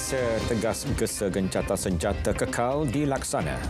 Malaysia tegas gesa gencatan senjata kekal dilaksana.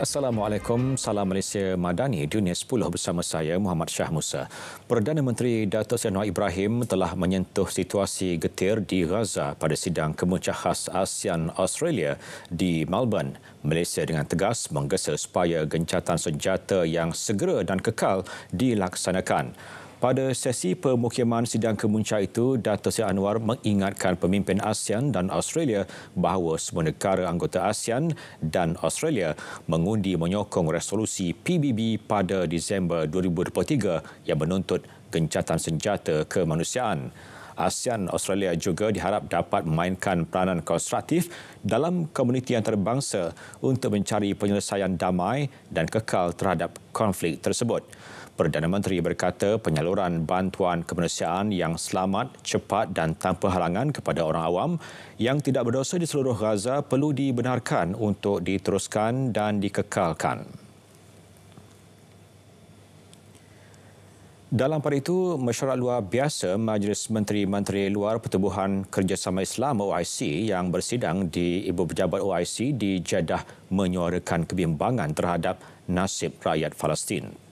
Assalamualaikum, Salam Malaysia Madani, Dunia 10 bersama saya Muhammad Shah Musa. Perdana Menteri Dato' Seri Anwar Ibrahim telah menyentuh situasi getir di Gaza pada sidang kemuncak khas ASEAN Australia di Melbourne. Malaysia dengan tegas menggesa supaya gencatan senjata yang segera dan kekal dilaksanakan. Pada sesi pemukiman sidang kemuncak itu, Dato' Seri Anwar mengingatkan pemimpin ASEAN dan Australia bahawa semua negara anggota ASEAN dan Australia mengundi menyokong resolusi PBB pada Disember 2023 yang menuntut gencatan senjata kemanusiaan. ASEAN Australia juga diharap dapat memainkan peranan konstruktif dalam komuniti antarabangsa untuk mencari penyelesaian damai dan kekal terhadap konflik tersebut. Perdana Menteri berkata penyaluran bantuan kemanusiaan yang selamat, cepat dan tanpa halangan kepada orang awam yang tidak berdosa di seluruh Gaza perlu dibenarkan untuk diteruskan dan dikekalkan. Dalam pada itu, mesyuarat luar biasa Majlis Menteri-Menteri Luar Pertubuhan Kerjasama Islam OIC yang bersidang di Ibu Pejabat OIC di Jeddah menyuarakan kebimbangan terhadap nasib rakyat Palestin.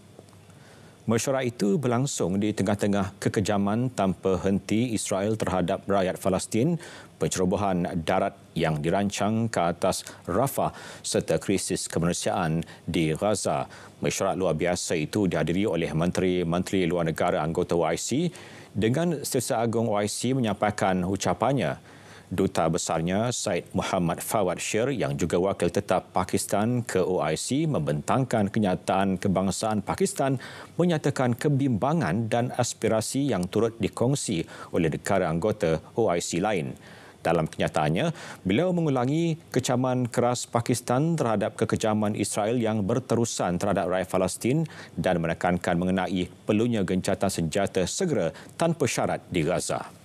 Mesyuarat itu berlangsung di tengah-tengah kekejaman tanpa henti Israel terhadap rakyat Palestin, pencerobohan darat yang dirancang ke atas Rafah serta krisis kemanusiaan di Gaza. Mesyuarat luar biasa itu dihadiri oleh menteri-menteri luar negara anggota OIC dengan Setia Agung OIC menyampaikan ucapannya Duta Besarnya Said Muhammad Fawad Sher yang juga wakil tetap Pakistan ke OIC membentangkan kenyataan kebangsaan Pakistan menyatakan kebimbangan dan aspirasi yang turut dikongsi oleh negara anggota OIC lain. Dalam kenyataannya, beliau mengulangi kecaman keras Pakistan terhadap kekejaman Israel yang berterusan terhadap rakyat Palestin dan menekankan mengenai perlunya gencatan senjata segera tanpa syarat di Gaza.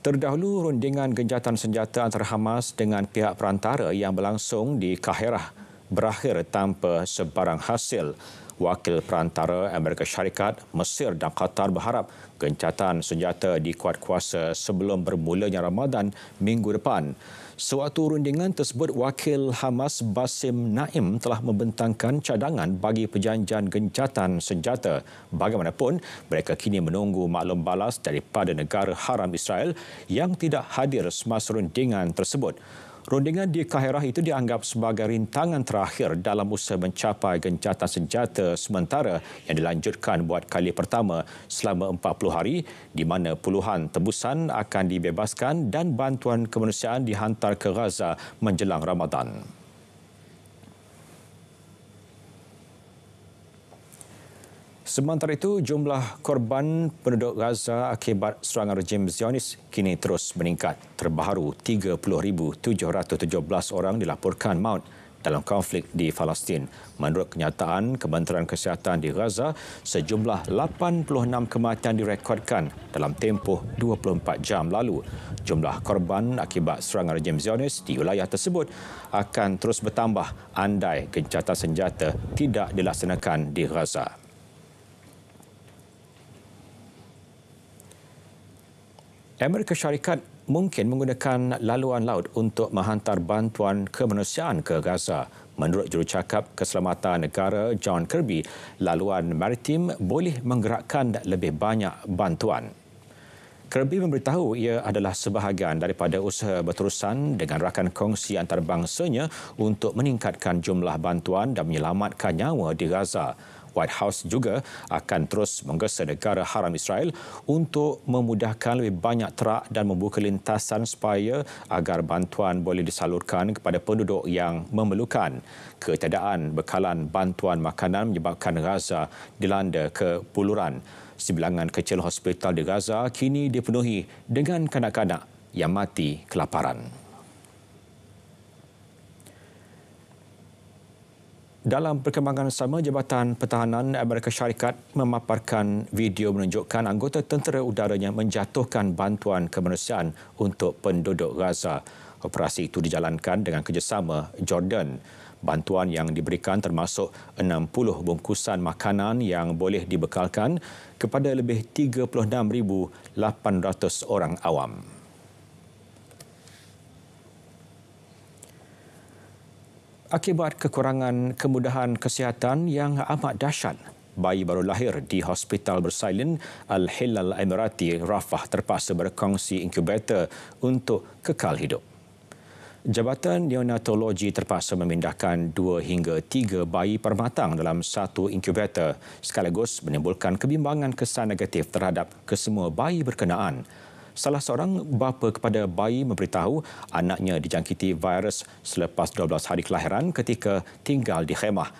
Terdahulu rundingan genjatan senjata antara Hamas dengan pihak perantara yang berlangsung di Kaherah berakhir tanpa sebarang hasil. Wakil perantara Amerika Syarikat, Mesir dan Qatar berharap gencatan senjata di kuat kuasa sebelum bermulanya Ramadan minggu depan. Sewaktu rundingan tersebut, Wakil Hamas Basim Naim telah membentangkan cadangan bagi perjanjian gencatan senjata. Bagaimanapun, mereka kini menunggu maklum balas daripada negara haram Israel yang tidak hadir semasa rundingan tersebut. Rundingan di Kaherah itu dianggap sebagai rintangan terakhir dalam usaha mencapai gencatan senjata sementara yang dilanjutkan buat kali pertama selama 40 hari di mana puluhan tebusan akan dibebaskan dan bantuan kemanusiaan dihantar ke Gaza menjelang Ramadan. Sementara itu, jumlah korban penduduk Gaza akibat serangan rejim Zionis kini terus meningkat. Terbaru, 30,717 orang dilaporkan maut dalam konflik di Palestin. Menurut kenyataan Kementerian Kesihatan di Gaza, sejumlah 86 kematian direkodkan dalam tempoh 24 jam lalu. Jumlah korban akibat serangan rejim Zionis di wilayah tersebut akan terus bertambah andai gencatan senjata tidak dilaksanakan di Gaza. Amerika Syarikat mungkin menggunakan laluan laut untuk menghantar bantuan kemanusiaan ke Gaza. Menurut jurucakap keselamatan negara John Kirby, laluan maritim boleh menggerakkan lebih banyak bantuan. Kirby memberitahu ia adalah sebahagian daripada usaha berterusan dengan rakan kongsi antarabangsanya untuk meningkatkan jumlah bantuan dan menyelamatkan nyawa di Gaza. White House juga akan terus menggesa negara haram Israel untuk memudahkan lebih banyak terak dan membuka lintasan supaya agar bantuan boleh disalurkan kepada penduduk yang memerlukan. Ketiadaan bekalan bantuan makanan menyebabkan Gaza dilanda ke puluran. Sebilangan kecil hospital di Gaza kini dipenuhi dengan kanak-kanak yang mati kelaparan. Dalam perkembangan sama, Jabatan Pertahanan Amerika Syarikat memaparkan video menunjukkan anggota tentera udaranya menjatuhkan bantuan kemanusiaan untuk penduduk Gaza. Operasi itu dijalankan dengan kerjasama Jordan. Bantuan yang diberikan termasuk 60 bungkusan makanan yang boleh dibekalkan kepada lebih 36,800 orang awam. akibat kekurangan kemudahan kesihatan yang amat dahsyat. Bayi baru lahir di Hospital Bersalin Al-Hilal Emirati Rafah terpaksa berkongsi inkubator untuk kekal hidup. Jabatan Neonatologi terpaksa memindahkan dua hingga tiga bayi permatang dalam satu inkubator sekaligus menimbulkan kebimbangan kesan negatif terhadap kesemua bayi berkenaan. Salah seorang bapa kepada bayi memberitahu anaknya dijangkiti virus selepas 12 hari kelahiran ketika tinggal di khemah.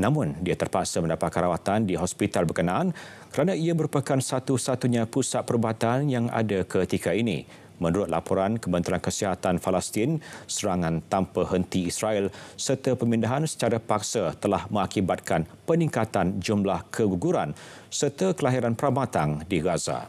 Namun, dia terpaksa mendapatkan rawatan di hospital berkenaan kerana ia merupakan satu-satunya pusat perubatan yang ada ketika ini. Menurut laporan Kementerian Kesihatan Palestin, serangan tanpa henti Israel serta pemindahan secara paksa telah mengakibatkan peningkatan jumlah keguguran serta kelahiran pramatang di Gaza.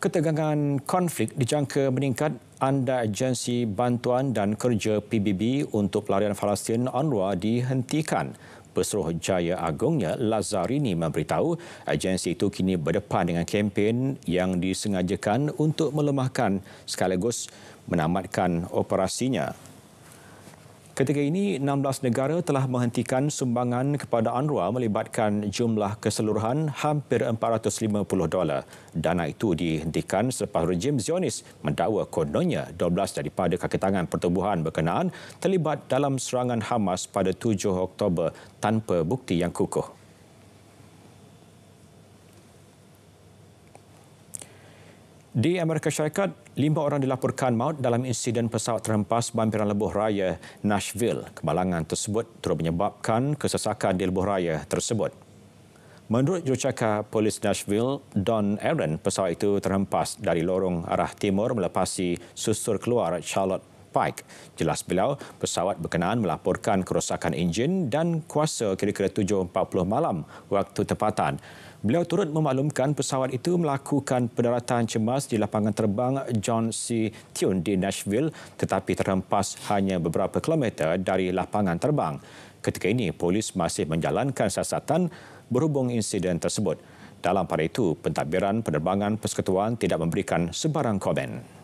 Ketegangan konflik dijangka meningkat anda agensi bantuan dan kerja PBB untuk pelarian Palestin UNRWA dihentikan. Pesuruh Jaya Agungnya Lazarini memberitahu agensi itu kini berdepan dengan kempen yang disengajakan untuk melemahkan sekaligus menamatkan operasinya. Ketika ini, 16 negara telah menghentikan sumbangan kepada UNRWA melibatkan jumlah keseluruhan hampir 450 dolar. Dana itu dihentikan selepas rejim Zionis mendakwa kononnya 12 daripada kaki tangan pertubuhan berkenaan terlibat dalam serangan Hamas pada 7 Oktober tanpa bukti yang kukuh. Di Amerika Syarikat, lima orang dilaporkan maut dalam insiden pesawat terhempas bampiran lebuh raya Nashville. Kemalangan tersebut turut menyebabkan kesesakan di lebuh raya tersebut. Menurut jurucakap polis Nashville, Don Aaron, pesawat itu terhempas dari lorong arah timur melepasi susur keluar Charlotte Pike. Jelas beliau, pesawat berkenaan melaporkan kerosakan enjin dan kuasa kira-kira 7.40 malam waktu tempatan. Beliau turut memaklumkan pesawat itu melakukan pendaratan cemas di lapangan terbang John C. Tune di Nashville tetapi terhempas hanya beberapa kilometer dari lapangan terbang. Ketika ini, polis masih menjalankan siasatan berhubung insiden tersebut. Dalam pada itu, pentadbiran penerbangan persekutuan tidak memberikan sebarang komen.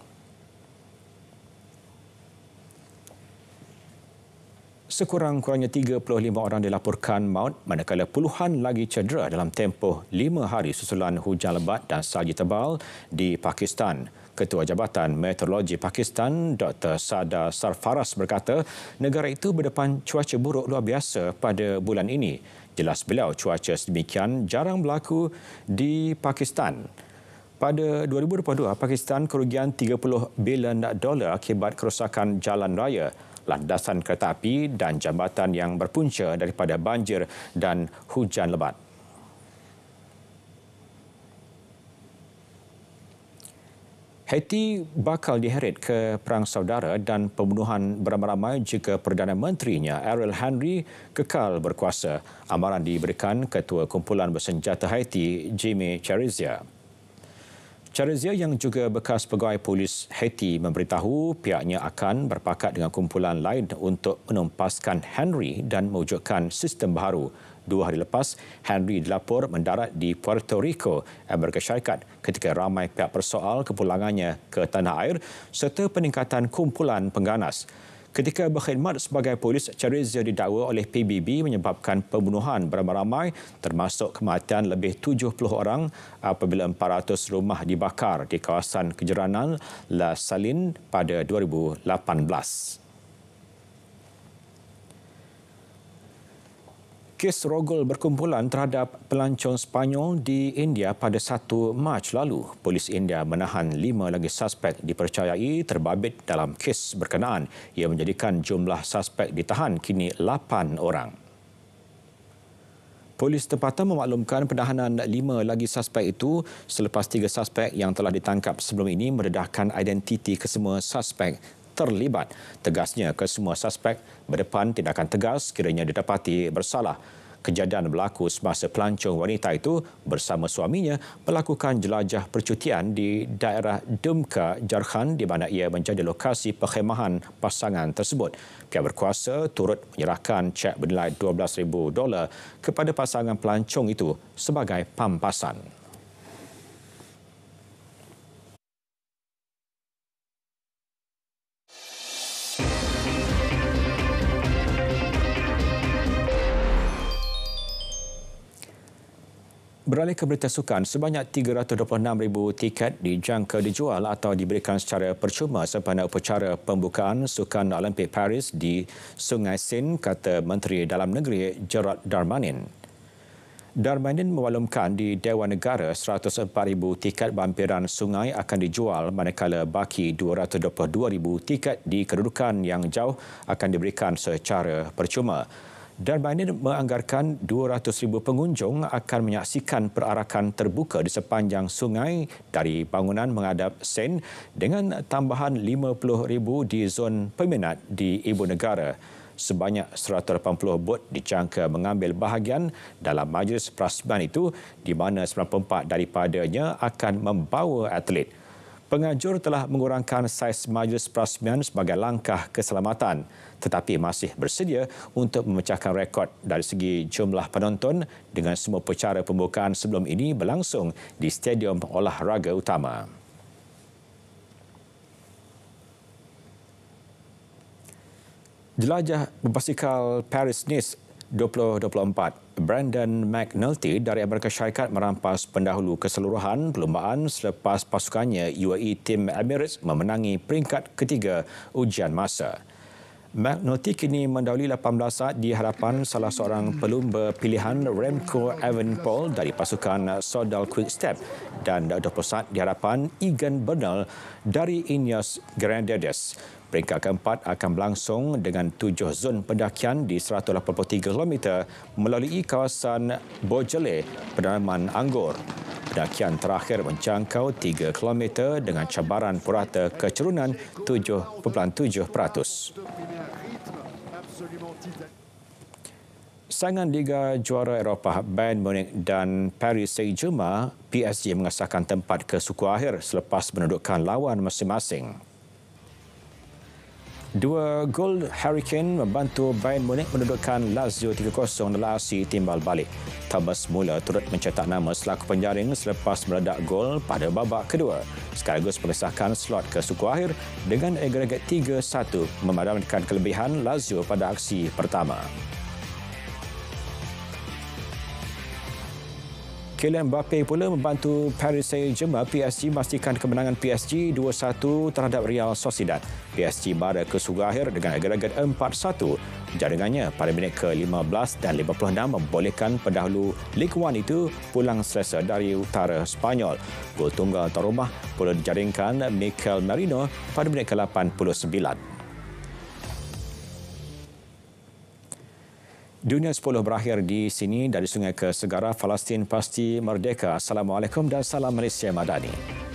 Sekurang-kurangnya 35 orang dilaporkan maut manakala puluhan lagi cedera dalam tempoh 5 hari susulan hujan lebat dan salji tebal di Pakistan. Ketua Jabatan Meteorologi Pakistan Dr. Sada Sarfaras berkata negara itu berdepan cuaca buruk luar biasa pada bulan ini. Jelas beliau cuaca sedemikian jarang berlaku di Pakistan. Pada 2022, Pakistan kerugian 30 bilion dolar akibat kerosakan jalan raya landasan kereta api dan jambatan yang berpunca daripada banjir dan hujan lebat. Haiti bakal diheret ke Perang Saudara dan pembunuhan beramai-ramai jika Perdana Menterinya Ariel Henry kekal berkuasa. Amaran diberikan Ketua Kumpulan Bersenjata Haiti Jimmy Cherizia. Charizia yang juga bekas pegawai polis Haiti memberitahu pihaknya akan berpakat dengan kumpulan lain untuk menumpaskan Henry dan mewujudkan sistem baru. Dua hari lepas, Henry dilapor mendarat di Puerto Rico, Amerika Syarikat ketika ramai pihak persoal kepulangannya ke tanah air serta peningkatan kumpulan pengganas ketika berkhidmat sebagai polis Charizio didakwa oleh PBB menyebabkan pembunuhan beramai-ramai termasuk kematian lebih 70 orang apabila 400 rumah dibakar di kawasan kejeranan La Salin pada 2018. kes rogol berkumpulan terhadap pelancong Spanyol di India pada 1 Mac lalu. Polis India menahan lima lagi suspek dipercayai terbabit dalam kes berkenaan. Ia menjadikan jumlah suspek ditahan kini 8 orang. Polis tempatan memaklumkan penahanan lima lagi suspek itu selepas tiga suspek yang telah ditangkap sebelum ini meredahkan identiti kesemua suspek terlibat. Tegasnya, ke semua suspek berdepan tindakan tegas kiranya didapati bersalah. Kejadian berlaku semasa pelancong wanita itu bersama suaminya melakukan jelajah percutian di daerah Dumka, Jarkhan di mana ia menjadi lokasi perkhemahan pasangan tersebut. Pihak berkuasa turut menyerahkan cek bernilai $12,000 kepada pasangan pelancong itu sebagai pampasan. Beralih ke berita sukan, sebanyak ribu tiket dijangka dijual atau diberikan secara percuma sempena upacara pembukaan Sukan Olimpik Paris di Sungai Sin, kata Menteri Dalam Negeri Gerard Darmanin. Darmanin mewalumkan di Dewan Negara 104 ribu tiket bampiran sungai akan dijual manakala baki ribu tiket di kedudukan yang jauh akan diberikan secara percuma dan Biden menganggarkan 200,000 pengunjung akan menyaksikan perarakan terbuka di sepanjang sungai dari bangunan menghadap Sen dengan tambahan 50,000 di zon peminat di ibu negara. Sebanyak 180 bot dijangka mengambil bahagian dalam majlis perasmian itu di mana 94 daripadanya akan membawa atlet. Penganjur telah mengurangkan saiz majlis perasmian sebagai langkah keselamatan tetapi masih bersedia untuk memecahkan rekod dari segi jumlah penonton dengan semua pecara pembukaan sebelum ini berlangsung di Stadium Olahraga Utama. Jelajah berbasikal Paris-Nice 2024. Brandon McNulty dari Amerika Syarikat merampas pendahulu keseluruhan perlumbaan selepas pasukannya UAE Team Emirates memenangi peringkat ketiga ujian masa. McNulty kini mendahului 18 saat di hadapan salah seorang pelumba pilihan Remco Evenepoel dari pasukan Sodal Step dan 20 saat di hadapan Egan Bernal dari Ineos Grenadiers. Peringkat keempat akan berlangsung dengan tujuh zon pendakian di 183 km melalui kawasan Bojele, pedalaman Anggur. Pendakian terakhir mencangkau 3 km dengan cabaran purata kecerunan 7.7%. Saingan Liga Juara Eropah Bayern Munich dan Paris Saint-Germain, PSG mengesahkan tempat ke suku akhir selepas menundukkan lawan masing-masing. Dua gol Harry Kane membantu Bayern Munich mendudukkan Lazio 3-0 dalam aksi timbal balik. Thomas Muller turut mencetak nama selaku penjaring selepas meledak gol pada babak kedua. Sekaligus mengesahkan slot ke suku akhir dengan agregat 3-1 memadamkan kelebihan Lazio pada aksi pertama. Kylian Mbappe pula membantu Paris Saint-Germain PSG memastikan kemenangan PSG 2-1 terhadap Real Sociedad. PSG berada ke suga akhir dengan agregat 4-1. Jaringannya pada minit ke-15 dan 56 membolehkan pendahulu Ligue 1 itu pulang selesa dari utara Spanyol. Gol tunggal terumah pula dijaringkan Mikel Marino pada minit ke-89. Dunia 10 berakhir di sini dari sungai ke segara Palestin pasti merdeka. Assalamualaikum dan salam Malaysia Madani.